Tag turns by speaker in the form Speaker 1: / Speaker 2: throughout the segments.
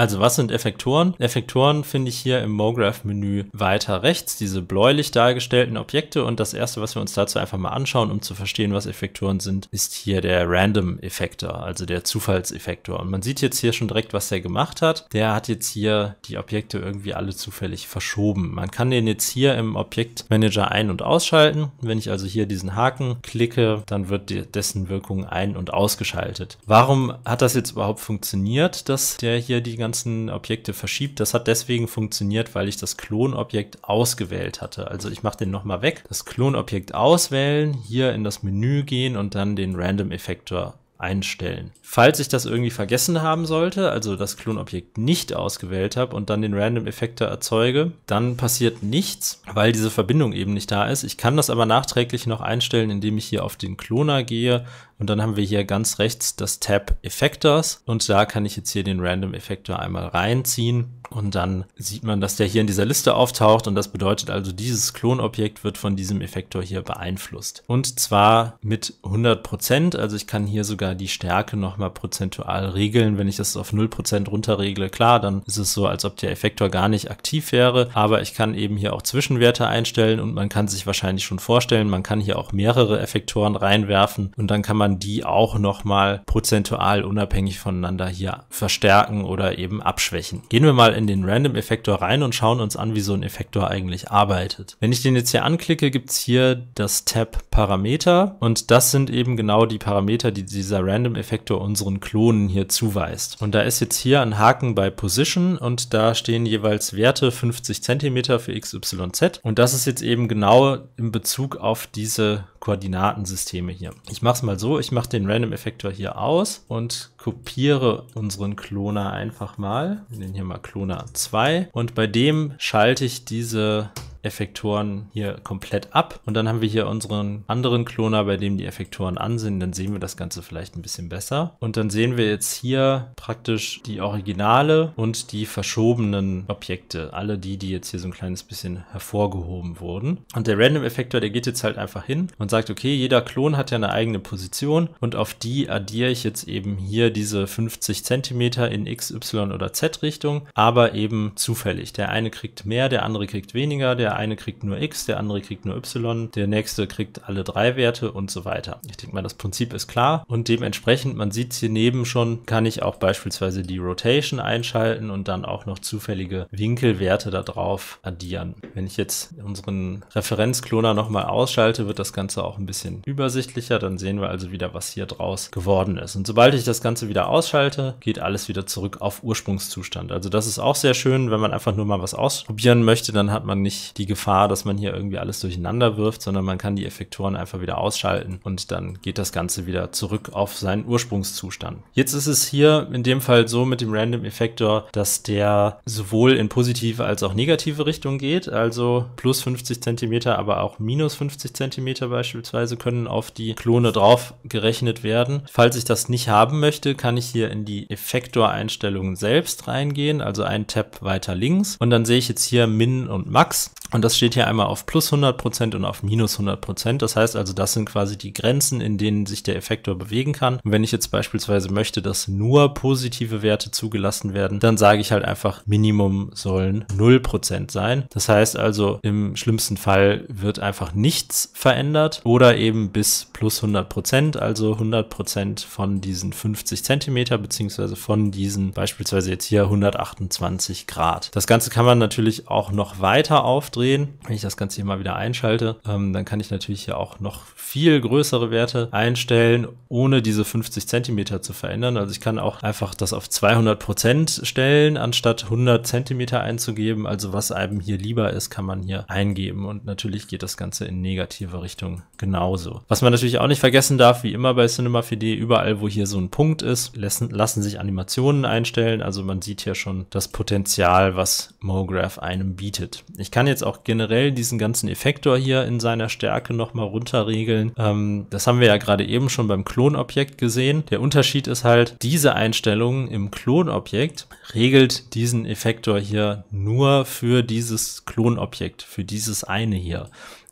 Speaker 1: Also was sind Effektoren? Effektoren finde ich hier im MoGraph-Menü weiter rechts, diese bläulich dargestellten Objekte. Und das erste, was wir uns dazu einfach mal anschauen, um zu verstehen, was Effektoren sind, ist hier der Random-Effektor, also der Zufallseffektor. Und man sieht jetzt hier schon direkt, was der gemacht hat. Der hat jetzt hier die Objekte irgendwie alle zufällig verschoben. Man kann den jetzt hier im Objektmanager ein- und ausschalten. Wenn ich also hier diesen Haken klicke, dann wird dessen Wirkung ein- und ausgeschaltet. Warum hat das jetzt überhaupt funktioniert, dass der hier die ganze ganzen Objekte verschiebt. Das hat deswegen funktioniert, weil ich das Klonobjekt ausgewählt hatte. Also ich mache den nochmal weg, das Klonobjekt auswählen, hier in das Menü gehen und dann den Random Effektor einstellen. Falls ich das irgendwie vergessen haben sollte, also das Klonobjekt nicht ausgewählt habe und dann den Random Effektor erzeuge, dann passiert nichts, weil diese Verbindung eben nicht da ist. Ich kann das aber nachträglich noch einstellen, indem ich hier auf den Kloner gehe, und dann haben wir hier ganz rechts das Tab Effectors und da kann ich jetzt hier den Random Effektor einmal reinziehen und dann sieht man, dass der hier in dieser Liste auftaucht und das bedeutet also, dieses Klonobjekt wird von diesem Effektor hier beeinflusst. Und zwar mit 100%, Prozent. also ich kann hier sogar die Stärke nochmal prozentual regeln. Wenn ich das auf 0% runterregle, klar, dann ist es so, als ob der Effektor gar nicht aktiv wäre, aber ich kann eben hier auch Zwischenwerte einstellen und man kann sich wahrscheinlich schon vorstellen, man kann hier auch mehrere Effektoren reinwerfen und dann kann man man die auch nochmal prozentual unabhängig voneinander hier verstärken oder eben abschwächen. Gehen wir mal in den Random Effektor rein und schauen uns an, wie so ein Effektor eigentlich arbeitet. Wenn ich den jetzt hier anklicke, gibt es hier das Tab Parameter und das sind eben genau die Parameter, die dieser Random Effektor unseren Klonen hier zuweist. Und da ist jetzt hier ein Haken bei Position und da stehen jeweils Werte 50 cm für XYZ und das ist jetzt eben genau in Bezug auf diese Koordinatensysteme hier. Ich mache es mal so, ich mache den Random Effektor hier aus und kopiere unseren Kloner einfach mal. Wir nennen hier mal Kloner 2 und bei dem schalte ich diese Effektoren hier komplett ab. Und dann haben wir hier unseren anderen Kloner, bei dem die Effektoren an sind. Dann sehen wir das Ganze vielleicht ein bisschen besser. Und dann sehen wir jetzt hier praktisch die Originale und die verschobenen Objekte. Alle die, die jetzt hier so ein kleines bisschen hervorgehoben wurden. Und der Random Effektor, der geht jetzt halt einfach hin und sagt, okay, jeder Klon hat ja eine eigene Position und auf die addiere ich jetzt eben hier diese 50 cm in x, y oder z Richtung, aber eben zufällig. Der eine kriegt mehr, der andere kriegt weniger, der der eine kriegt nur x, der andere kriegt nur y, der nächste kriegt alle drei Werte und so weiter. Ich denke mal, das Prinzip ist klar und dementsprechend, man sieht es hier neben schon, kann ich auch beispielsweise die Rotation einschalten und dann auch noch zufällige Winkelwerte darauf addieren. Wenn ich jetzt unseren Referenzkloner nochmal ausschalte, wird das Ganze auch ein bisschen übersichtlicher. Dann sehen wir also wieder, was hier draus geworden ist. Und sobald ich das Ganze wieder ausschalte, geht alles wieder zurück auf Ursprungszustand. Also das ist auch sehr schön, wenn man einfach nur mal was ausprobieren möchte, dann hat man nicht die Gefahr, dass man hier irgendwie alles durcheinander wirft, sondern man kann die Effektoren einfach wieder ausschalten und dann geht das Ganze wieder zurück auf seinen Ursprungszustand. Jetzt ist es hier in dem Fall so mit dem Random Effektor, dass der sowohl in positive als auch negative Richtung geht, also plus 50 cm, aber auch minus 50 cm beispielsweise können auf die Klone drauf gerechnet werden. Falls ich das nicht haben möchte, kann ich hier in die Effektoreinstellungen selbst reingehen, also einen Tab weiter links und dann sehe ich jetzt hier Min und Max und das steht hier einmal auf plus 100% und auf minus 100%. Das heißt also, das sind quasi die Grenzen, in denen sich der Effektor bewegen kann. Und wenn ich jetzt beispielsweise möchte, dass nur positive Werte zugelassen werden, dann sage ich halt einfach, Minimum sollen 0% sein. Das heißt also, im schlimmsten Fall wird einfach nichts verändert oder eben bis plus 100%, also 100% von diesen 50 Zentimeter beziehungsweise von diesen beispielsweise jetzt hier 128 Grad. Das Ganze kann man natürlich auch noch weiter aufdrehen drehen. Wenn ich das Ganze hier mal wieder einschalte, ähm, dann kann ich natürlich hier auch noch viel größere Werte einstellen, ohne diese 50 Zentimeter zu verändern. Also ich kann auch einfach das auf 200 Prozent stellen, anstatt 100 Zentimeter einzugeben. Also was einem hier lieber ist, kann man hier eingeben. Und natürlich geht das Ganze in negative Richtung genauso. Was man natürlich auch nicht vergessen darf, wie immer bei Cinema 4D, überall wo hier so ein Punkt ist, lassen, lassen sich Animationen einstellen. Also man sieht hier schon das Potenzial, was MoGraph einem bietet. Ich kann jetzt auch auch generell diesen ganzen Effektor hier in seiner Stärke nochmal runterregeln. Ähm, das haben wir ja gerade eben schon beim Klonobjekt gesehen. Der Unterschied ist halt, diese Einstellung im Klonobjekt regelt diesen Effektor hier nur für dieses Klonobjekt, für dieses eine hier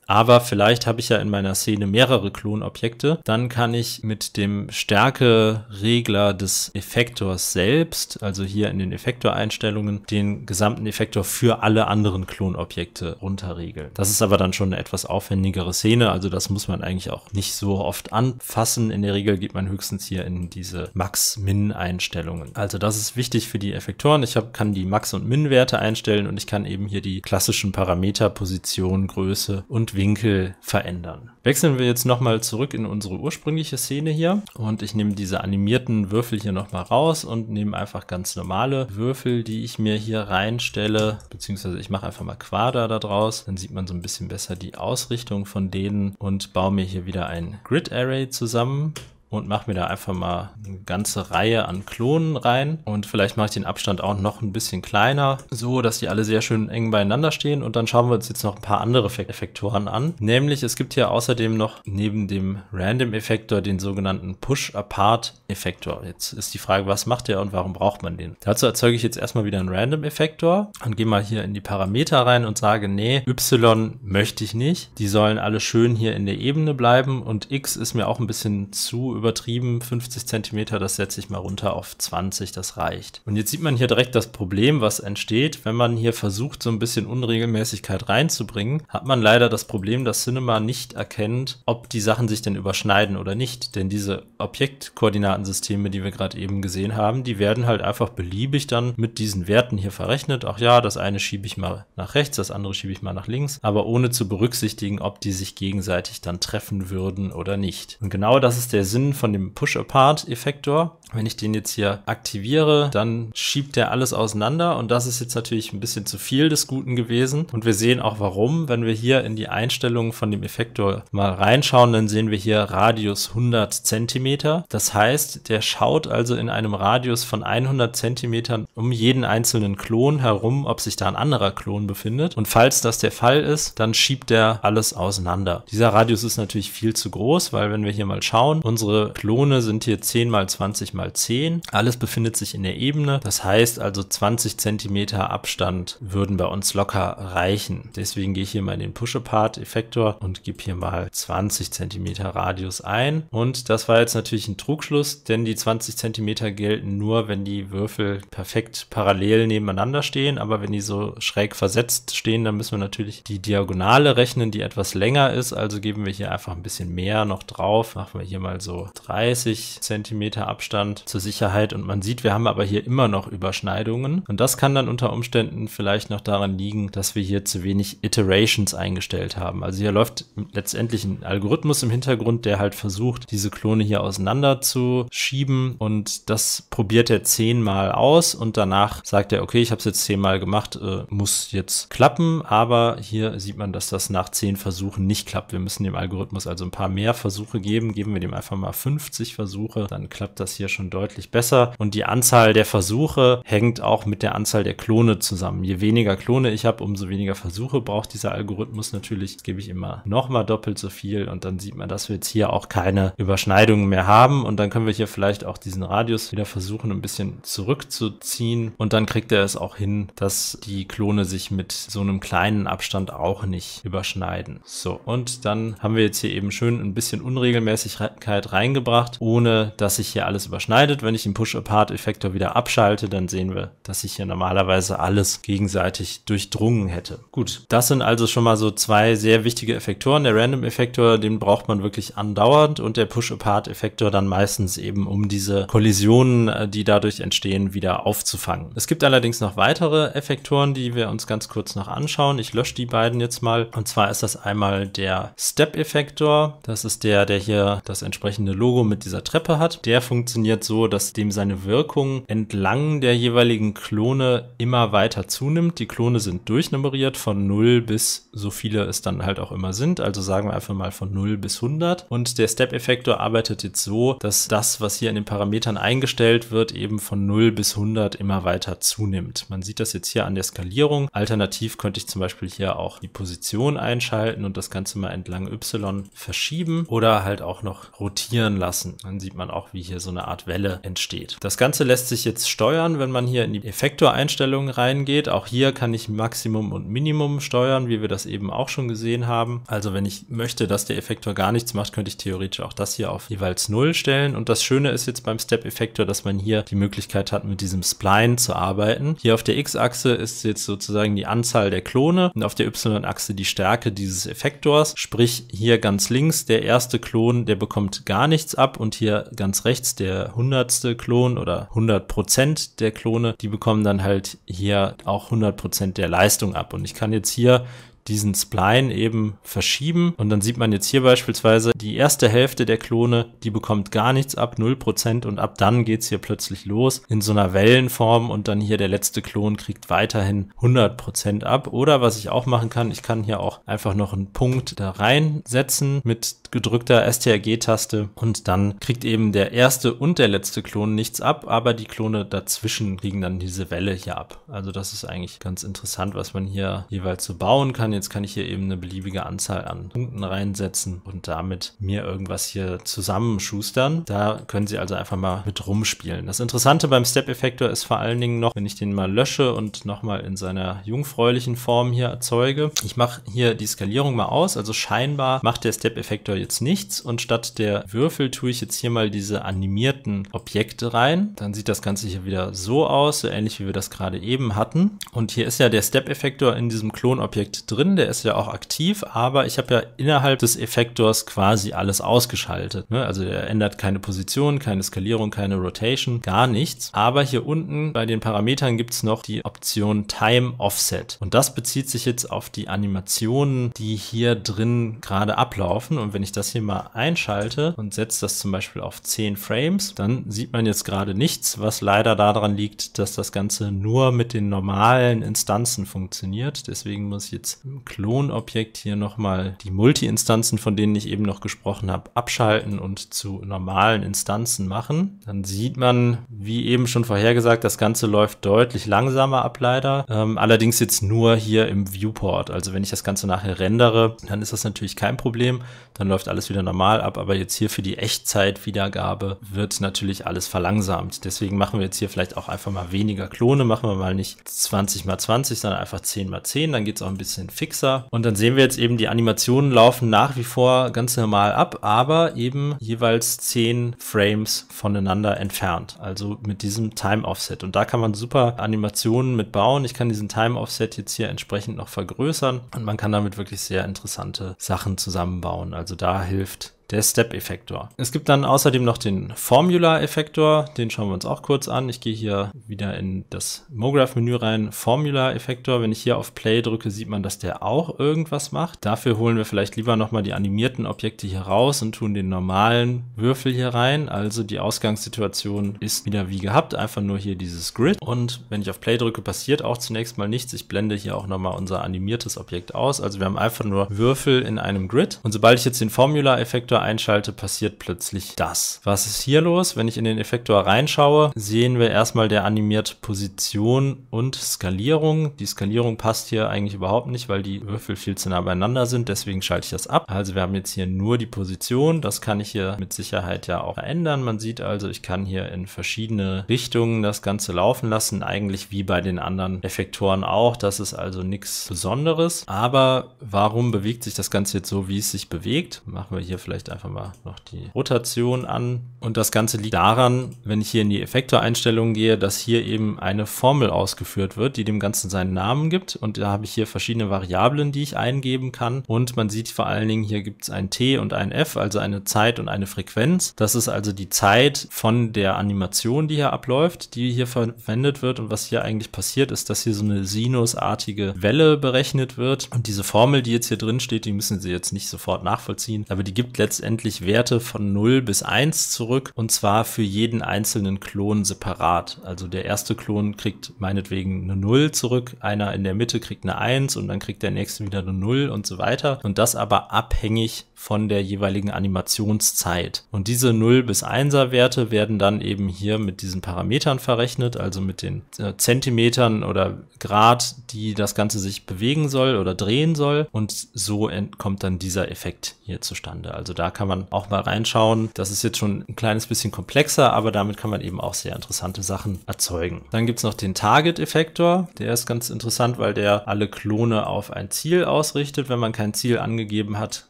Speaker 1: aber vielleicht habe ich ja in meiner Szene mehrere Klonobjekte, dann kann ich mit dem Stärkeregler des Effektors selbst, also hier in den Effektoreinstellungen, den gesamten Effektor für alle anderen Klonobjekte runterregeln. Das ist aber dann schon eine etwas aufwendigere Szene, also das muss man eigentlich auch nicht so oft anfassen. In der Regel geht man höchstens hier in diese Max-Min-Einstellungen. Also das ist wichtig für die Effektoren. Ich hab, kann die Max- und Min-Werte einstellen und ich kann eben hier die klassischen Parameter, Position, Größe und Blickwinkel verändern. Wechseln wir jetzt nochmal zurück in unsere ursprüngliche Szene hier und ich nehme diese animierten Würfel hier nochmal raus und nehme einfach ganz normale Würfel, die ich mir hier reinstelle, beziehungsweise ich mache einfach mal Quader da draus, dann sieht man so ein bisschen besser die Ausrichtung von denen und baue mir hier wieder ein Grid Array zusammen und mache mir da einfach mal eine ganze Reihe an Klonen rein und vielleicht mache ich den Abstand auch noch ein bisschen kleiner, so dass die alle sehr schön eng beieinander stehen und dann schauen wir uns jetzt noch ein paar andere Effektoren an. Nämlich es gibt hier außerdem noch neben dem Random Effektor den sogenannten Push Apart Effektor. Jetzt ist die Frage, was macht der und warum braucht man den? Dazu erzeuge ich jetzt erstmal wieder einen Random Effektor und gehe mal hier in die Parameter rein und sage, nee, Y möchte ich nicht. Die sollen alle schön hier in der Ebene bleiben und X ist mir auch ein bisschen zu übertrieben, 50 cm, das setze ich mal runter auf 20, das reicht. Und jetzt sieht man hier direkt das Problem, was entsteht. Wenn man hier versucht, so ein bisschen Unregelmäßigkeit reinzubringen, hat man leider das Problem, dass Cinema nicht erkennt, ob die Sachen sich denn überschneiden oder nicht. Denn diese Objektkoordinatensysteme, die wir gerade eben gesehen haben, die werden halt einfach beliebig dann mit diesen Werten hier verrechnet. Ach ja, das eine schiebe ich mal nach rechts, das andere schiebe ich mal nach links, aber ohne zu berücksichtigen, ob die sich gegenseitig dann treffen würden oder nicht. Und genau das ist der Sinn Sinn von dem Push-Apart-Effektor. Wenn ich den jetzt hier aktiviere, dann schiebt der alles auseinander und das ist jetzt natürlich ein bisschen zu viel des Guten gewesen. Und wir sehen auch warum, wenn wir hier in die Einstellungen von dem Effektor mal reinschauen, dann sehen wir hier Radius 100 Zentimeter. Das heißt, der schaut also in einem Radius von 100 Zentimetern um jeden einzelnen Klon herum, ob sich da ein anderer Klon befindet. Und falls das der Fall ist, dann schiebt der alles auseinander. Dieser Radius ist natürlich viel zu groß, weil wenn wir hier mal schauen, unsere unsere Klone sind hier 10 mal 20 mal 10. Alles befindet sich in der Ebene. Das heißt also 20 Zentimeter Abstand würden bei uns locker reichen. Deswegen gehe ich hier mal in den Push-Apart-Effektor und gebe hier mal 20 Zentimeter Radius ein. Und das war jetzt natürlich ein Trugschluss, denn die 20 Zentimeter gelten nur, wenn die Würfel perfekt parallel nebeneinander stehen. Aber wenn die so schräg versetzt stehen, dann müssen wir natürlich die Diagonale rechnen, die etwas länger ist. Also geben wir hier einfach ein bisschen mehr noch drauf. Machen wir hier mal so 30 Zentimeter Abstand zur Sicherheit und man sieht, wir haben aber hier immer noch Überschneidungen und das kann dann unter Umständen vielleicht noch daran liegen, dass wir hier zu wenig Iterations eingestellt haben. Also hier läuft letztendlich ein Algorithmus im Hintergrund, der halt versucht, diese Klone hier auseinander zu schieben und das probiert er zehnmal aus und danach sagt er, okay, ich habe es jetzt zehnmal gemacht, äh, muss jetzt klappen, aber hier sieht man, dass das nach zehn Versuchen nicht klappt. Wir müssen dem Algorithmus also ein paar mehr Versuche geben, geben wir dem einfach mal 50 Versuche, dann klappt das hier schon deutlich besser. Und die Anzahl der Versuche hängt auch mit der Anzahl der Klone zusammen. Je weniger Klone ich habe, umso weniger Versuche braucht dieser Algorithmus natürlich. Das gebe ich immer nochmal doppelt so viel und dann sieht man, dass wir jetzt hier auch keine Überschneidungen mehr haben. Und dann können wir hier vielleicht auch diesen Radius wieder versuchen, ein bisschen zurückzuziehen. Und dann kriegt er es auch hin, dass die Klone sich mit so einem kleinen Abstand auch nicht überschneiden. So, und dann haben wir jetzt hier eben schön ein bisschen Unregelmäßigkeit rein eingebracht, ohne dass sich hier alles überschneidet. Wenn ich den Push-Apart-Effektor wieder abschalte, dann sehen wir, dass sich hier normalerweise alles gegenseitig durchdrungen hätte. Gut, das sind also schon mal so zwei sehr wichtige Effektoren. Der Random-Effektor, den braucht man wirklich andauernd und der Push-Apart-Effektor dann meistens eben, um diese Kollisionen, äh, die dadurch entstehen, wieder aufzufangen. Es gibt allerdings noch weitere Effektoren, die wir uns ganz kurz noch anschauen. Ich lösche die beiden jetzt mal. Und zwar ist das einmal der Step-Effektor. Das ist der, der hier das entsprechende Logo mit dieser Treppe hat. Der funktioniert so, dass dem seine Wirkung entlang der jeweiligen Klone immer weiter zunimmt. Die Klone sind durchnummeriert von 0 bis so viele es dann halt auch immer sind. Also sagen wir einfach mal von 0 bis 100. Und der Step-Effektor arbeitet jetzt so, dass das, was hier in den Parametern eingestellt wird, eben von 0 bis 100 immer weiter zunimmt. Man sieht das jetzt hier an der Skalierung. Alternativ könnte ich zum Beispiel hier auch die Position einschalten und das Ganze mal entlang Y verschieben oder halt auch noch rotieren rotieren lassen. Dann sieht man auch, wie hier so eine Art Welle entsteht. Das Ganze lässt sich jetzt steuern, wenn man hier in die Effektoreinstellungen reingeht. Auch hier kann ich Maximum und Minimum steuern, wie wir das eben auch schon gesehen haben. Also wenn ich möchte, dass der Effektor gar nichts macht, könnte ich theoretisch auch das hier auf jeweils 0 stellen. Und das Schöne ist jetzt beim Step-Effektor, dass man hier die Möglichkeit hat, mit diesem Spline zu arbeiten. Hier auf der X-Achse ist jetzt sozusagen die Anzahl der Klone und auf der Y-Achse die Stärke dieses Effektors. Sprich, hier ganz links der erste Klon, der bekommt gar nichts ab. Und hier ganz rechts der hundertste Klon oder 100% der Klone, die bekommen dann halt hier auch 100% der Leistung ab. Und ich kann jetzt hier diesen Spline eben verschieben. Und dann sieht man jetzt hier beispielsweise, die erste Hälfte der Klone, die bekommt gar nichts ab, 0%. Und ab dann geht es hier plötzlich los in so einer Wellenform. Und dann hier der letzte Klon kriegt weiterhin 100% ab. Oder was ich auch machen kann, ich kann hier auch einfach noch einen Punkt da reinsetzen mit gedrückter STRG-Taste. Und dann kriegt eben der erste und der letzte Klon nichts ab. Aber die Klone dazwischen kriegen dann diese Welle hier ab. Also das ist eigentlich ganz interessant, was man hier jeweils so bauen kann. Jetzt kann ich hier eben eine beliebige Anzahl an Punkten reinsetzen und damit mir irgendwas hier zusammenschustern. Da können Sie also einfach mal mit rumspielen. Das Interessante beim Step-Effektor ist vor allen Dingen noch, wenn ich den mal lösche und nochmal in seiner jungfräulichen Form hier erzeuge. Ich mache hier die Skalierung mal aus. Also scheinbar macht der Step-Effektor jetzt nichts und statt der Würfel tue ich jetzt hier mal diese animierten Objekte rein. Dann sieht das Ganze hier wieder so aus, so ähnlich wie wir das gerade eben hatten. Und hier ist ja der Step-Effektor in diesem Klonobjekt drin drin, der ist ja auch aktiv, aber ich habe ja innerhalb des Effektors quasi alles ausgeschaltet. Ne? Also der ändert keine Position, keine Skalierung, keine Rotation, gar nichts. Aber hier unten bei den Parametern gibt's noch die Option Time Offset. Und das bezieht sich jetzt auf die Animationen, die hier drin gerade ablaufen. Und wenn ich das hier mal einschalte und setze das zum Beispiel auf 10 Frames, dann sieht man jetzt gerade nichts, was leider daran liegt, dass das Ganze nur mit den normalen Instanzen funktioniert. Deswegen muss ich jetzt Klonobjekt hier nochmal die Multi-Instanzen, von denen ich eben noch gesprochen habe, abschalten und zu normalen Instanzen machen. Dann sieht man, wie eben schon vorhergesagt, das Ganze läuft deutlich langsamer ab leider. Ähm, allerdings jetzt nur hier im Viewport. Also wenn ich das Ganze nachher rendere, dann ist das natürlich kein Problem. Dann läuft alles wieder normal ab. Aber jetzt hier für die Echtzeitwiedergabe wird natürlich alles verlangsamt. Deswegen machen wir jetzt hier vielleicht auch einfach mal weniger Klone. Machen wir mal nicht 20 x 20, sondern einfach 10 x 10. Dann geht es auch ein bisschen fixer. Und dann sehen wir jetzt eben, die Animationen laufen nach wie vor ganz normal ab, aber eben jeweils 10 Frames voneinander entfernt. Also mit diesem Time Offset. Und da kann man super Animationen mit bauen. Ich kann diesen Time Offset jetzt hier entsprechend noch vergrößern und man kann damit wirklich sehr interessante Sachen zusammenbauen. Also da hilft der Step-Effektor. Es gibt dann außerdem noch den Formula-Effektor, den schauen wir uns auch kurz an. Ich gehe hier wieder in das MoGraph-Menü rein, Formula-Effektor. Wenn ich hier auf Play drücke, sieht man, dass der auch irgendwas macht. Dafür holen wir vielleicht lieber nochmal die animierten Objekte hier raus und tun den normalen Würfel hier rein. Also die Ausgangssituation ist wieder wie gehabt, einfach nur hier dieses Grid. Und wenn ich auf Play drücke, passiert auch zunächst mal nichts. Ich blende hier auch nochmal unser animiertes Objekt aus. Also wir haben einfach nur Würfel in einem Grid. Und sobald ich jetzt den Formula-Effektor Effektor einschalte, passiert plötzlich das. Was ist hier los? Wenn ich in den Effektor reinschaue, sehen wir erstmal der animiert Position und Skalierung. Die Skalierung passt hier eigentlich überhaupt nicht, weil die Würfel viel zu nah beieinander sind. Deswegen schalte ich das ab. Also wir haben jetzt hier nur die Position. Das kann ich hier mit Sicherheit ja auch ändern. Man sieht also, ich kann hier in verschiedene Richtungen das Ganze laufen lassen. Eigentlich wie bei den anderen Effektoren auch. Das ist also nichts Besonderes. Aber warum bewegt sich das Ganze jetzt so, wie es sich bewegt? Machen wir hier vielleicht vielleicht einfach mal noch die Rotation an. Und das Ganze liegt daran, wenn ich hier in die Effektoreinstellungen gehe, dass hier eben eine Formel ausgeführt wird, die dem Ganzen seinen Namen gibt. Und da habe ich hier verschiedene Variablen, die ich eingeben kann. Und man sieht vor allen Dingen, hier gibt es ein T und ein F, also eine Zeit und eine Frequenz. Das ist also die Zeit von der Animation, die hier abläuft, die hier verwendet wird. Und was hier eigentlich passiert, ist, dass hier so eine sinusartige Welle berechnet wird. Und diese Formel, die jetzt hier drin steht, die müssen Sie jetzt nicht sofort nachvollziehen, aber die gibt letztendlich letztendlich Werte von 0 bis 1 zurück und zwar für jeden einzelnen Klon separat. Also der erste Klon kriegt meinetwegen eine 0 zurück, einer in der Mitte kriegt eine 1 und dann kriegt der nächste wieder eine 0 und so weiter. Und das aber abhängig von der jeweiligen Animationszeit. Und diese 0 bis 1er Werte werden dann eben hier mit diesen Parametern verrechnet, also mit den äh, Zentimetern oder Grad, die das Ganze sich bewegen soll oder drehen soll. Und so kommt dann dieser Effekt hier zustande. Also da kann man auch mal reinschauen. Das ist jetzt schon ein kleines bisschen komplexer, aber damit kann man eben auch sehr interessante Sachen erzeugen. Dann gibt es noch den Target-Effektor. Der ist ganz interessant, weil der alle Klone auf ein Ziel ausrichtet. Wenn man kein Ziel angegeben hat,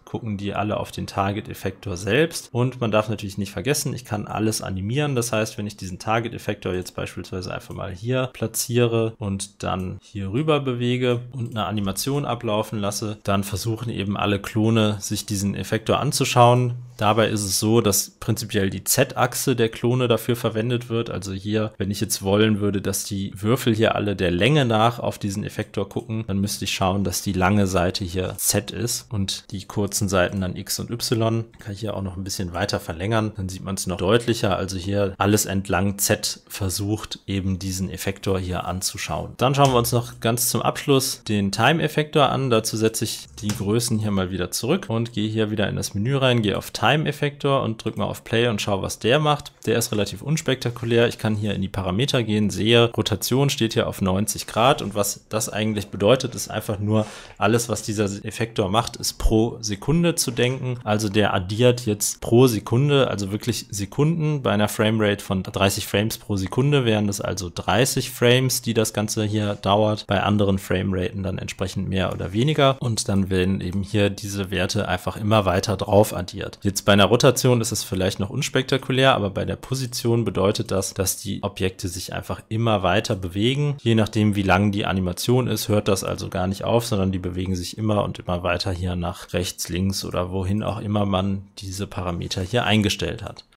Speaker 1: gucken die alle auf den Target-Effektor selbst. Und man darf natürlich nicht vergessen, ich kann alles animieren. Das heißt, wenn ich diesen Target-Effektor jetzt beispielsweise einfach mal hier platziere und dann hier rüber bewege und eine Animation ablaufen lasse, dann versuchen eben alle Klone, sich diesen Effektor anzuschauen. Dabei ist es so, dass prinzipiell die Z-Achse der Klone dafür verwendet wird. Also hier, wenn ich jetzt wollen würde, dass die Würfel hier alle der Länge nach auf diesen Effektor gucken, dann müsste ich schauen, dass die lange Seite hier Z ist und die kurze letzten Seiten dann X und Y. Kann ich hier auch noch ein bisschen weiter verlängern, dann sieht man es noch deutlicher. Also hier alles entlang Z versucht eben diesen Effektor hier anzuschauen. Dann schauen wir uns noch ganz zum Abschluss den Time-Effektor an. Dazu setze ich die Größen hier mal wieder zurück und gehe hier wieder in das Menü rein, gehe auf Time-Effektor und drücke mal auf Play und schaue, was der macht. Der ist relativ unspektakulär. Ich kann hier in die Parameter gehen, sehe, Rotation steht hier auf 90 Grad und was das eigentlich bedeutet, ist einfach nur alles, was dieser Effektor macht, ist pro Sekunde Sekunde zu denken. Also der addiert jetzt pro Sekunde, also wirklich Sekunden. Bei einer Framerate von 30 Frames pro Sekunde wären das also 30 Frames, die das Ganze hier dauert. Bei anderen Frameraten dann entsprechend mehr oder weniger. Und dann werden eben hier diese Werte einfach immer weiter drauf addiert. Jetzt bei einer Rotation ist es vielleicht noch unspektakulär, aber bei der Position bedeutet das, dass die Objekte sich einfach immer weiter bewegen. Je nachdem, wie lang die Animation ist, hört das also gar nicht auf, sondern die bewegen sich immer und immer weiter hier nach rechts, links links oder wohin auch immer man diese Parameter hier eingestellt hat.